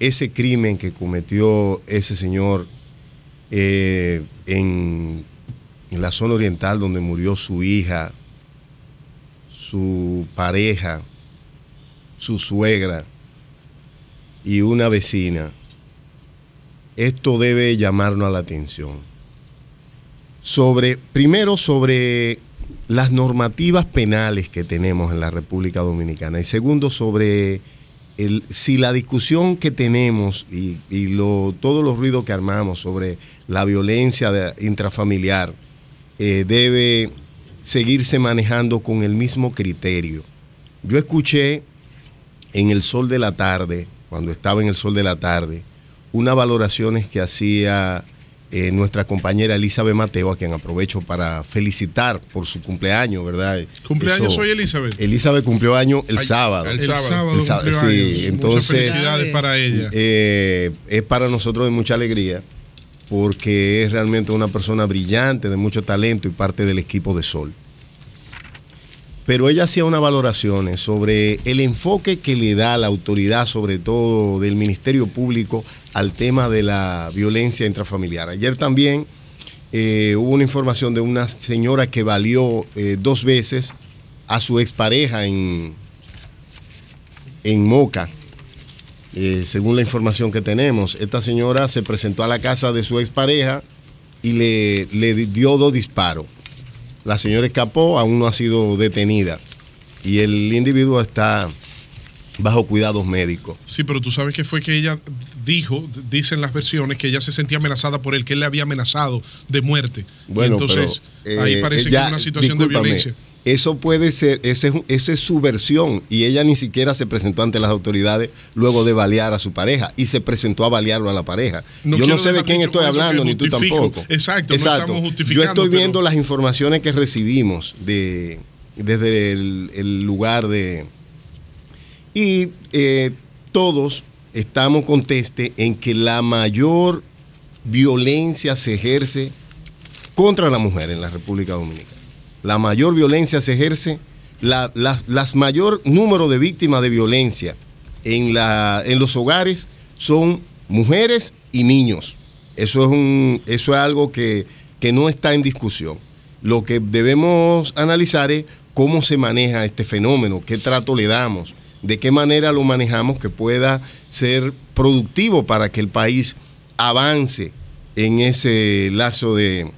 ese crimen que cometió ese señor eh, en, en la zona oriental donde murió su hija, su pareja, su suegra y una vecina, esto debe llamarnos a la atención. Sobre, primero sobre las normativas penales que tenemos en la República Dominicana y segundo sobre si la discusión que tenemos y, lo, todos los ruidos que armamos sobre la violencia intrafamiliar eh, debe seguirse manejando con el mismo criterio. Yo escuché en el sol de la tarde, cuando estaba en el sol de la tarde, unas valoraciones que hacía eh, nuestra compañera Elizabeth Mateo, a quien aprovecho para felicitar por su cumpleaños, ¿verdad? Cumpleaños soy Elizabeth. Elizabeth cumplió año el sábado. El sábado. entonces. felicidades para ella. Eh, es para nosotros de mucha alegría porque es realmente una persona brillante, de mucho talento y parte del equipo de Sol pero ella hacía una valoración eh, sobre el enfoque que le da la autoridad, sobre todo del Ministerio Público, al tema de la violencia intrafamiliar. Ayer también eh, hubo una información de una señora que valió eh, dos veces a su expareja en, en Moca. según la información que tenemos, esta señora se presentó a la casa de su expareja y le, le dio dos disparos. La señora escapó, aún no ha sido detenida y el individuo está bajo cuidados médicos. Sí, pero tú sabes que fue que ella dijo, dicen las versiones, que ella se sentía amenazada por él, que él le había amenazado de muerte. Bueno, entonces ahí eh, parece que es una situación de violencia. Eso puede ser, esa es su versión. Y ella ni siquiera se presentó ante las autoridades luego de balear a su pareja. Y se presentó a balearlo a la pareja. yo no sé de quién estoy hablando, ni tú tampoco. Exacto, estamos justificando, Yo estoy viendo las informaciones que recibimos de, desde el, lugar de. Y eh, todos estamos conteste en que la mayor violencia se ejerce contra la mujer en la República Dominicana la mayor violencia se ejerce, la, las mayor número de víctimas de violencia en, la, en los hogares son mujeres y niños. Eso es, un, eso es algo que, que no está en discusión. Lo que debemos analizar es cómo se maneja este fenómeno, qué trato le damos, de qué manera lo manejamos que pueda ser productivo para que el país avance en ese lazo de,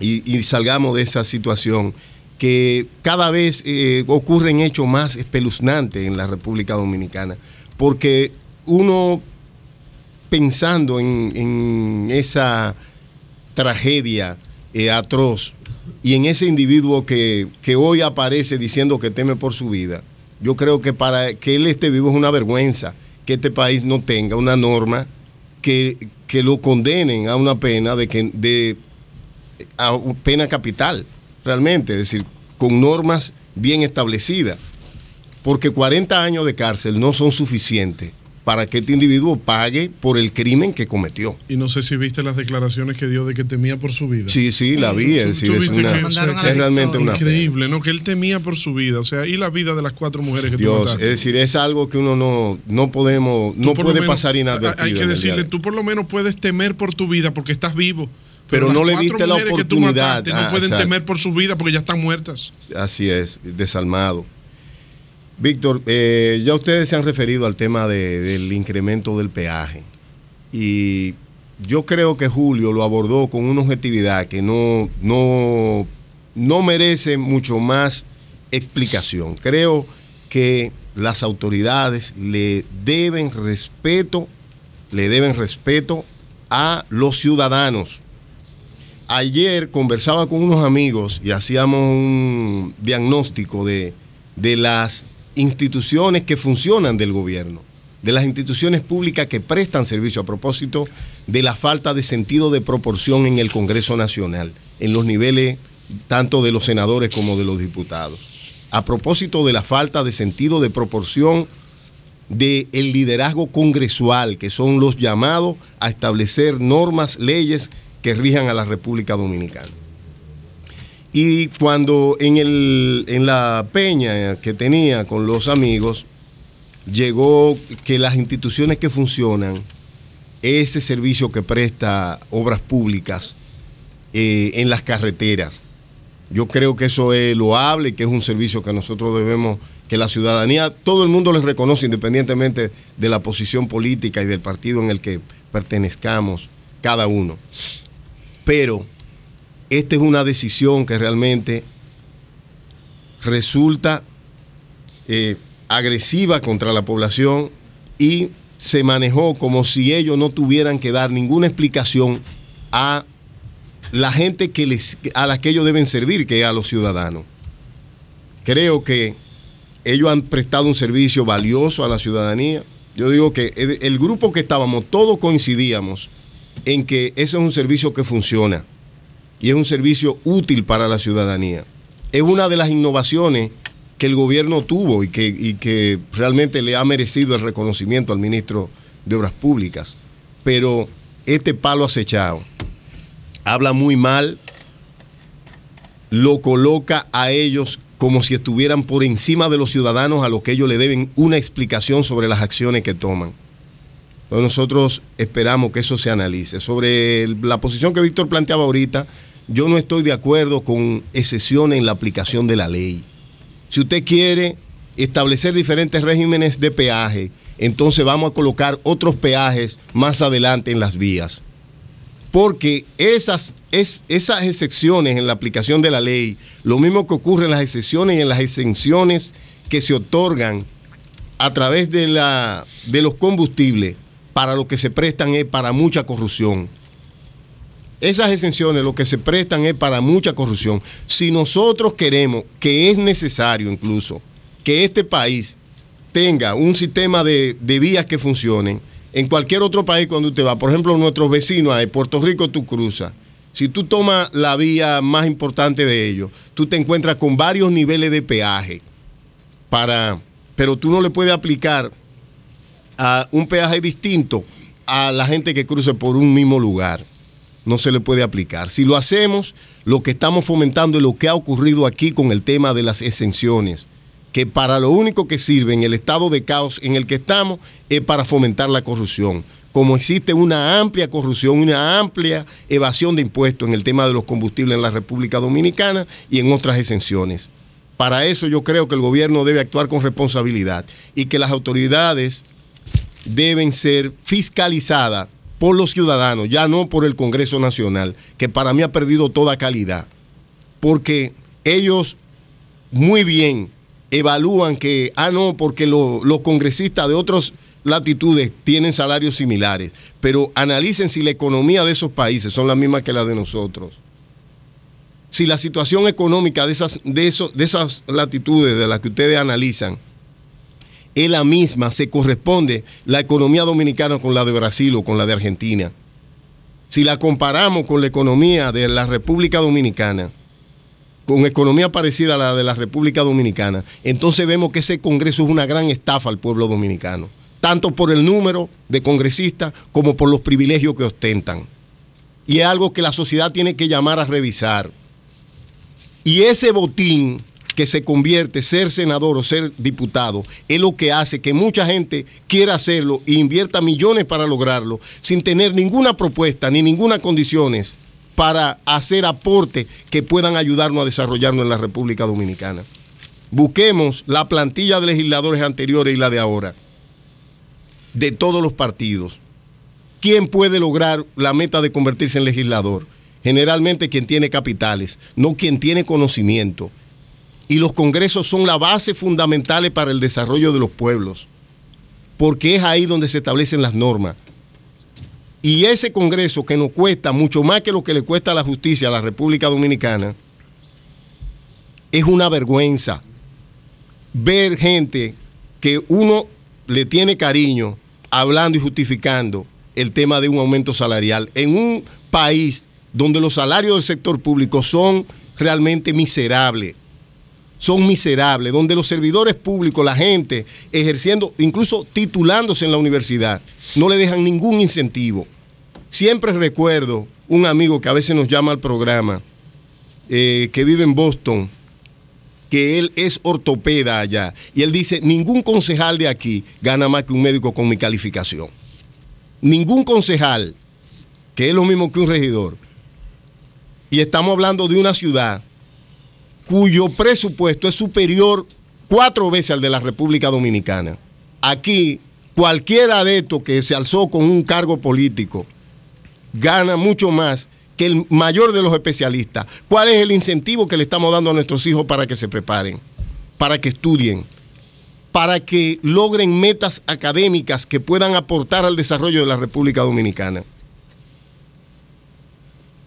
y, salgamos de esa situación que cada vez eh, ocurren hechos más espeluznantes en la República Dominicana, porque uno pensando en, esa tragedia eh, atroz y en ese individuo que, hoy aparece diciendo que teme por su vida, yo creo que para que él esté vivo es una vergüenza que este país no tenga una norma que, lo condenen a una pena de, que, de a pena capital, realmente, es decir, con normas bien establecidas, porque 40 años de cárcel no son suficientes para que este individuo pague por el crimen que cometió. Y no sé si viste las declaraciones que dio de que temía por su vida. Sí, sí, la vi. Es, es, realmente una increíble, ¿no? Que él temía por su vida, o sea, y la vida de las cuatro mujeres que Dios, es decir, es algo que uno no, no podemos, no puede pasar inadvertido. Hay que decirle, tú por lo menos puedes temer por tu vida porque estás vivo. Pero, no le diste la oportunidad. no ah, pueden temer por su vida porque ya están muertas. Así es, desalmado. Víctor, eh, ya ustedes se han referido al tema del incremento del peaje. Y yo creo que Julio lo abordó con una objetividad que no, no, no merece mucho más explicación. Creo que las autoridades le deben respeto, le deben respeto a los ciudadanos ayer conversaba con unos amigos y hacíamos un diagnóstico de, las instituciones que funcionan del gobierno, de las instituciones públicas que prestan servicio a propósito de la falta de sentido de proporción en el Congreso Nacional, en los niveles tanto de los senadores como de los diputados. A propósito de la falta de sentido de proporción del liderazgo congresual, que son los llamados a establecer normas, leyes que rijan a la República Dominicana. Y cuando en, la peña que tenía con los amigos, llegó que las instituciones que funcionan, ese servicio que presta obras públicas eh, en las carreteras, yo creo que eso es loable y que es un servicio que nosotros debemos, que la ciudadanía, todo el mundo les reconoce, independientemente de la posición política y del partido en el que pertenezcamos cada uno. Pero esta es una decisión que realmente resulta eh, agresiva contra la población y se manejó como si ellos no tuvieran que dar ninguna explicación a la gente que a la que ellos deben servir, que es a los ciudadanos. Creo que ellos han prestado un servicio valioso a la ciudadanía. Yo digo que el grupo que estábamos, todos coincidíamos en que ese es un servicio que funciona y es un servicio útil para la ciudadanía. Es una de las innovaciones que el gobierno tuvo y que, realmente le ha merecido el reconocimiento al ministro de Obras Públicas. Pero este palo acechado habla muy mal, lo coloca a ellos como si estuvieran por encima de los ciudadanos a los que ellos le deben una explicación sobre las acciones que toman nosotros esperamos que eso se analice. Sobre la posición que Víctor planteaba ahorita, yo no estoy de acuerdo con excepciones en la aplicación de la ley. Si usted quiere establecer diferentes regímenes de peaje, entonces vamos a colocar otros peajes más adelante en las vías. Porque esas, esas excepciones en la aplicación de la ley, lo mismo que ocurre en las excepciones y en las exenciones que se otorgan a través de, la, de los combustibles, para lo que se prestan es para mucha corrupción. Esas exenciones lo que se prestan es para mucha corrupción. Si nosotros queremos, que es necesario incluso, que este país tenga un sistema de, vías que funcionen, en cualquier otro país cuando usted va, por ejemplo, nuestros vecinos de Puerto Rico tú cruzas, si tú tomas la vía más importante de ellos, tú te encuentras con varios niveles de peaje, para, pero tú no le puedes aplicar a un peaje distinto a la gente que cruce por un mismo lugar. No se le puede aplicar. Si lo hacemos, lo que estamos fomentando es lo que ha ocurrido aquí con el tema de las exenciones, que para lo único que sirve en el estado de caos en el que estamos es para fomentar la corrupción. Como existe una amplia corrupción, una amplia evasión de impuestos en el tema de los combustibles en la República Dominicana y en otras exenciones. Para eso yo creo que el gobierno debe actuar con responsabilidad y que las autoridades deben ser fiscalizadas por los ciudadanos, ya no por el Congreso Nacional, que para mí ha perdido toda calidad, porque ellos muy bien evalúan que, ah, no, porque los congresistas de otras latitudes tienen salarios similares, pero analicen si la economía de esos países son las mismas que la de nosotros. Si la situación económica de esas, de de esas latitudes de las que ustedes analizan es la misma, se corresponde la economía dominicana con la de Brasil o con la de Argentina. Si la comparamos con la economía de la República Dominicana, con economía parecida a la de la República Dominicana, entonces vemos que ese Congreso es una gran estafa al pueblo dominicano, tanto por el número de congresistas como por los privilegios que ostentan. Y es algo que la sociedad tiene que llamar a revisar. Y ese botín que se convierte ser senador o ser diputado es lo que hace que mucha gente quiera hacerlo e invierta millones para lograrlo sin tener ninguna propuesta ni ninguna condiciones para hacer aportes que puedan ayudarnos a desarrollarnos en la República Dominicana. Busquemos la plantilla de legisladores anteriores y la de ahora, de todos los partidos. ¿Quién puede lograr la meta de convertirse en legislador? Generalmente quien tiene capitales, no quien tiene conocimiento y los congresos son la base fundamental para el desarrollo de los pueblos, porque es ahí donde se establecen las normas. Y ese Congreso que nos cuesta mucho más que lo que le cuesta a la justicia a la República Dominicana, es una vergüenza ver gente que uno le tiene cariño hablando y justificando el tema de un aumento salarial en un país donde los salarios del sector público son realmente miserables son miserables, donde los servidores públicos, la gente ejerciendo, incluso titulándose en la universidad, no le dejan ningún incentivo. Siempre recuerdo un amigo que a veces nos llama al programa, eh, que vive en Boston, que él es ortopeda allá, y él dice, ningún concejal de aquí gana más que un médico con mi calificación. Ningún concejal, que es lo mismo que un regidor. Y estamos hablando de una ciudad cuyo presupuesto es superior cuatro veces al de la República Dominicana. Aquí, cualquiera de estos que se alzó con un cargo político gana mucho más que el mayor de los especialistas. ¿Cuál es el incentivo que le estamos dando a nuestros hijos para que se preparen, para que estudien, para que logren metas académicas que puedan aportar al desarrollo de la República Dominicana?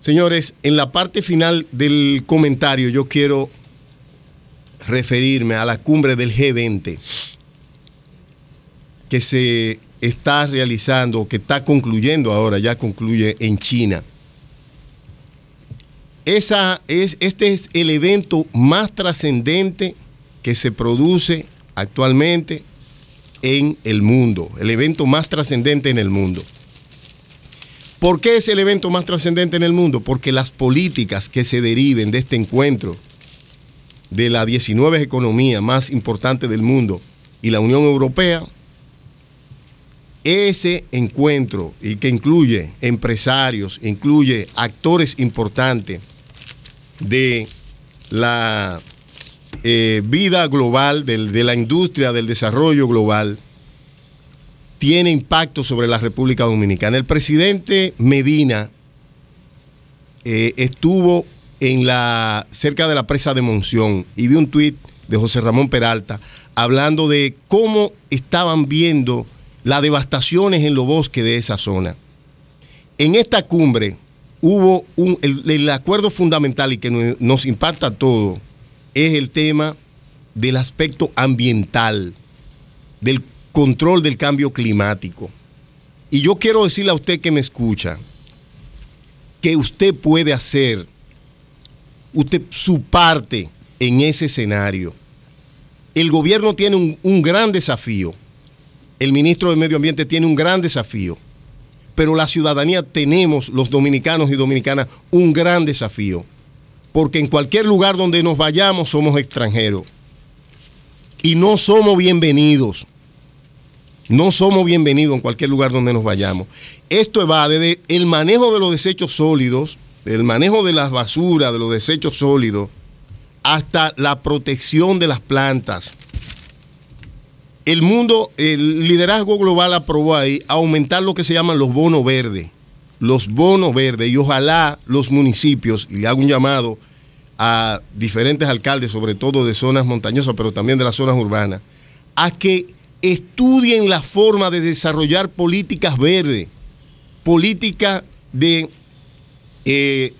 Señores, en la parte final del comentario yo quiero referirme a la cumbre del G20 que se está realizando, que está concluyendo ahora, ya concluye en China. Esa es, este es el evento más trascendente que se produce actualmente en el mundo, el evento más trascendente en el mundo. ¿Por qué es el evento más trascendente en el mundo? Porque las políticas que se deriven de este encuentro de las 19 economías más importantes del mundo y la Unión Europea, ese encuentro, y que incluye empresarios, incluye actores importantes de la eh, vida global, de la industria, del desarrollo global, tiene impacto sobre la República Dominicana. El presidente Medina eh, estuvo en la, cerca de la presa de Monción y vi un tuit de José Ramón Peralta hablando de cómo estaban viendo las devastaciones en los bosques de esa zona. En esta cumbre hubo un, el, acuerdo fundamental y que nos impacta a todos es el tema del aspecto ambiental, del control del cambio climático. Y yo quiero decirle a usted que me escucha, que usted puede hacer usted, su parte en ese escenario. El gobierno tiene un, un gran desafío, el ministro de Medio Ambiente tiene un gran desafío, pero la ciudadanía tenemos, los dominicanos y dominicanas, un gran desafío, porque en cualquier lugar donde nos vayamos somos extranjeros y no somos bienvenidos. No somos bienvenidos en cualquier lugar donde nos vayamos. Esto va desde el manejo de los desechos sólidos, el manejo de las basuras, de los desechos sólidos, hasta la protección de las plantas. El mundo, el liderazgo global aprobó ahí aumentar lo que se llaman los bonos verdes. Los bonos verdes. Y ojalá los municipios, y le hago un llamado a diferentes alcaldes, sobre todo de zonas montañosas, pero también de las zonas urbanas, a que estudien la forma de desarrollar políticas verdes, políticas de eh,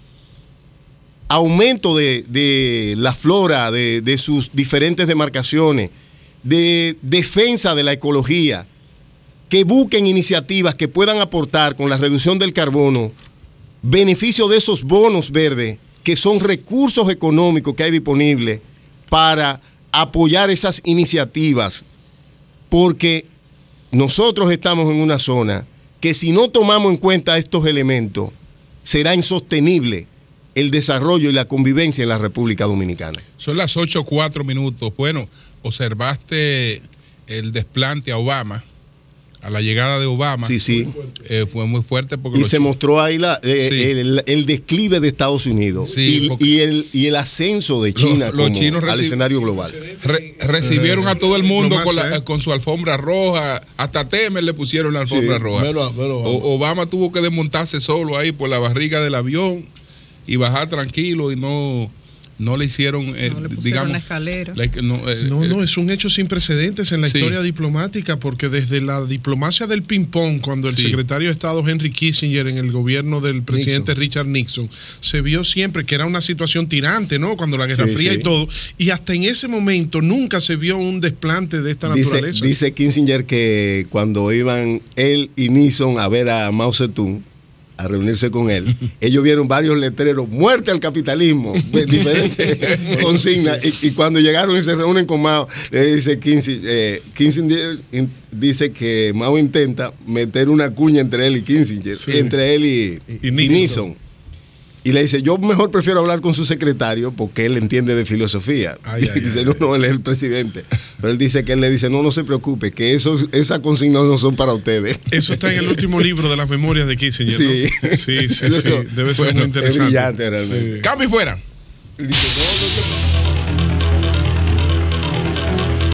aumento de, la flora, de, de sus diferentes demarcaciones, de defensa de la ecología, que busquen iniciativas que puedan aportar con la reducción del carbono, beneficio de esos bonos verdes, que son recursos económicos que hay disponibles para apoyar esas iniciativas porque nosotros estamos en una zona que si no tomamos en cuenta estos elementos, será insostenible el desarrollo y la convivencia en la República Dominicana. Son las 8 o 4 minutos. Bueno, observaste el desplante a Obama a la llegada de Obama sí, sí. Eh, fue muy fuerte. Porque y se mostró ahí la, eh, el, desclive declive de Estados Unidos y, el, y el ascenso de China al escenario global. recibieron eh, a todo el mundo con, su alfombra roja, hasta Temer le pusieron la alfombra roja. Obama tuvo que desmontarse solo ahí por la barriga del avión y bajar tranquilo y no no le hicieron, La escalera. no, no, eh, es un hecho sin precedentes en la historia diplomática, porque desde la diplomacia del ping-pong, cuando el secretario de Estado Henry Kissinger en el gobierno del presidente Richard Nixon, se vio siempre que era una situación tirante, ¿no? Cuando la Guerra Fría y todo. Y hasta en ese momento nunca se vio un desplante de esta naturaleza. Dice Kissinger que cuando iban él y Nixon a ver a Mao Zedong, a reunirse con él, ellos vieron varios letreros, muerte al capitalismo, pues, diferentes consignas, y, cuando llegaron y se reúnen con Mao, le dice eh, dice que Mao intenta meter una cuña entre él y Kissinger, entre él y, Nixon. Y le dice, yo mejor prefiero hablar con su secretario porque él entiende de filosofía. Y dice, no, no, él es el presidente. Pero él dice que él le dice, no, no se preocupe, que esas consignas no son para ustedes. Eso está en el último libro de las memorias de Kissinger. Sí, sí, sí, sí, Debe ser muy interesante. Es brillante realmente. Sí. Cambio y fuera. Dice, no, no,